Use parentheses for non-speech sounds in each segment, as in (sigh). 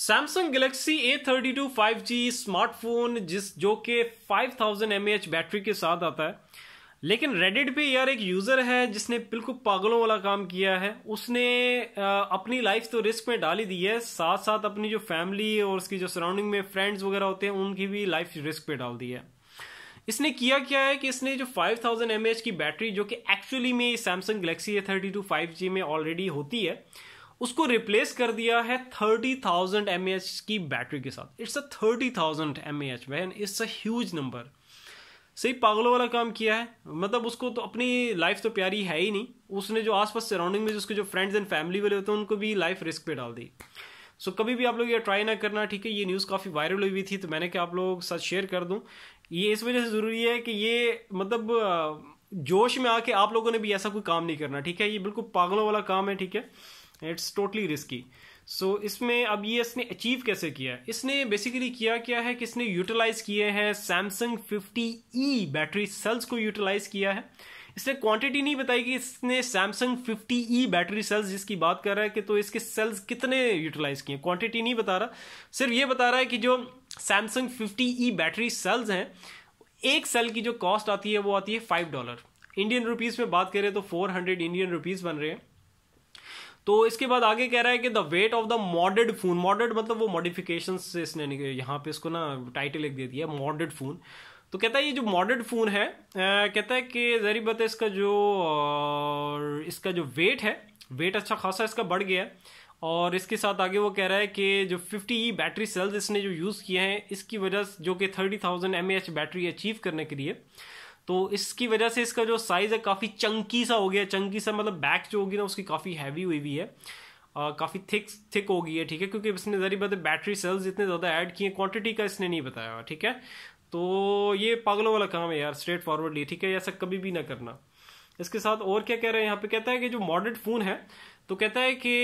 Samsung Galaxy A thirty two five G smartphone जिस जो कि five thousand M H battery के साथ आता है लेकिन रेडिट पे यार एक यूजर है जिसने बिल्कुल पागलों वाला काम किया है उसने अपनी लाइफ तो रिस्क में डाली दी है साथ साथ अपनी जो फैमिली और उसकी जो सराउंडिंग में फ्रेंड्स वगैरह होते हैं उनकी भी लाइफ रिस्क पे डाल दी है इसने किया क्या है कि इसने जो 5000 थाउजेंड की बैटरी जो कि एक्चुअली में Samsung Galaxy A thirty two five G में ऑलरेडी होती है उसको रिप्लेस कर दिया है थर्टी थाउजेंड एम की बैटरी के साथ it's a thirty thousand M A H man it's a huge number सही पागलों वाला काम किया है मतलब उसको तो अपनी लाइफ तो प्यारी है ही नहीं उसने जो आसपास सराउंडिंग में उसके जो फ्रेंड्स एंड फैमिली वाले होते हैं उनको भी लाइफ रिस्क पे डाल दी सो so, कभी भी आप लोग ये ट्राई ना करना ठीक है ये न्यूज़ काफ़ी वायरल हुई हुई थी तो मैंने क्या आप लोग साथ शेयर कर दूँ ये इस वजह से ज़रूरी है कि ये मतलब जोश में आके आप लोगों ने भी ऐसा कोई काम नहीं करना ठीक है ये बिल्कुल पागलों वाला काम है ठीक है इट्स टोटली रिस्की सो इसमें अब ये इसने अचीव कैसे किया इसने बेसिकली किया क्या है कि इसने यूटिलाइज किए हैं Samsung fifty E battery cells को यूटिलाइज किया है इसने क्वांटिटी नहीं बताई कि इसने Samsung fifty E battery cells जिसकी बात कर रहा है कि तो इसके सेल्स कितने यूटिलाइज किए क्वांटिटी नहीं बता रहा सिर्फ ये बता रहा है कि जो Samsung fifty E battery cells हैं एक सेल की जो कॉस्ट आती है वो आती है फाइव डॉलर इंडियन रुपीज़ में बात करें तो फोर हंड्रेड इंडियन रुपीज़ बन रहे हैं तो इसके बाद आगे कह रहा है कि the weight of the modded phone modded मतलब वो मॉडिफिकेशन से इसने यहाँ पे इसको ना टाइटल लिख दे दिया मॉडर्ड फोन तो कहता है ये जो मॉडर्ड फोन है आ, कहता है कि बात है इसका जो आ, इसका जो वेट है वेट अच्छा खासा इसका बढ़ गया है और इसके साथ आगे वो कह रहा है कि जो 50 ई बैटरी सेल्स इसने जो यूज़ किए हैं इसकी वजह से जो कि 30,000 थाउजेंड बैटरी अचीव करने के लिए तो इसकी वजह से इसका जो साइज़ है काफ़ी चंकी सा हो गया चंकी सा मतलब बैक जो होगी ना उसकी काफ़ी हैवी हुई हुई है काफ़ी थिक थिक हो गई है ठीक है क्योंकि इसने जरी बात है बैटरी सेल्स जितने ज़्यादा ऐड किए क्वांटिटी का इसने नहीं बताया ठीक है तो ये पागलों वाला काम है यार स्ट्रेट फॉरवर्डली ठीक है ऐसा कभी भी ना करना इसके साथ और क्या कह रहे हैं यहाँ पे कहता है कि जो मॉडर्ड फोन है तो कहता है कि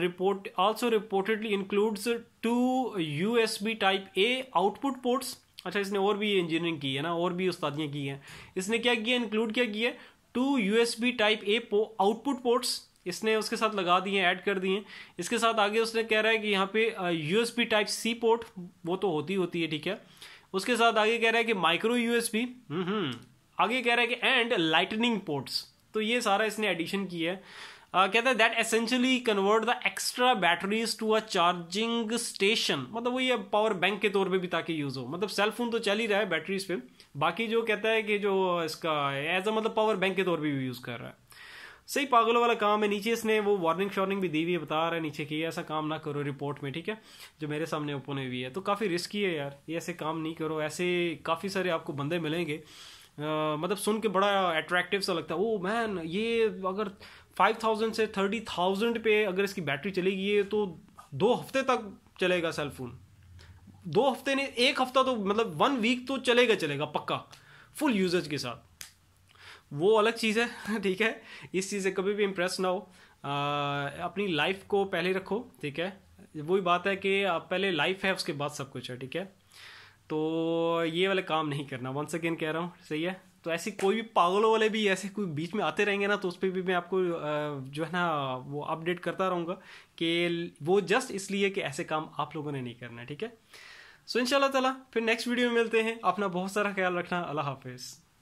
report also reportedly includes two USB type A output ports अच्छा इसने और भी इंजीनियरिंग की है ना और भी उस्तादियाँ की हैं इसने क्या किया इंक्लूड क्या किया two U S B type A output ports इसने उसके साथ लगा दिए ऐड कर दिए इसके साथ आगे उसने कह रहा है कि यहाँ पे U S B type C port वो तो होती होती है ठीक है उसके साथ आगे कह रहा है कि माइक्रो यू एस बी आगे कह रहा है कि एंड लाइटनिंग पोर्ट्स तो ये सारा इसने एडिशन किया है Uh, कहते हैं that essentially convert the extra batteries to a charging station मतलब वो ये पावर बैंक के तौर पे भी ताकि यूज़ हो मतलब सेल फोन तो चल ही रहा है बैटरीज पे बाकी जो कहता है कि जो इसका एज अ मतलब पावर बैंक के तौर पर भी यूज़ कर रहा है सही पागलों वाला काम है नीचे इसने वो वार्निंग शॉर्निंग भी दी हुई है बता रहा है नीचे कि ऐसा काम ना करो रिपोर्ट में ठीक है जो मेरे सामने ओपन हुई है तो काफ़ी रिस्की है यार ये ऐसे काम नहीं करो ऐसे काफ़ी सारे आपको बंदे मिलेंगे Uh, मतलब सुन के बड़ा अट्रैक्टिव सा लगता है ओ मैन ये अगर फाइव थाउजेंड से थर्टी थाउजेंड पे अगर इसकी बैटरी चलेगी ये तो दो हफ्ते तक चलेगा सेलफोन दो हफ्ते नहीं एक हफ्ता तो मतलब वन वीक तो चलेगा चलेगा पक्का फुल यूजेज के साथ वो अलग चीज़ है (laughs) ठीक है इस चीज़ से कभी भी इम्प्रेस ना हो आ, अपनी लाइफ को पहले रखो ठीक है वही बात है कि पहले लाइफ है उसके बाद सब कुछ है ठीक है तो ये वाला काम नहीं करना वंस अगेन कह रहा हूँ सही है तो ऐसे कोई भी पागलों वाले भी ऐसे कोई बीच में आते रहेंगे ना तो उस पर भी मैं आपको जो है ना वो अपडेट करता रहूँगा कि वो जस्ट इसलिए कि ऐसे काम आप लोगों ने नहीं करना ठीक है सो इन ताला फिर नेक्स्ट वीडियो में मिलते हैं अपना बहुत सारा ख्याल रखना अल्लाह हाफिज़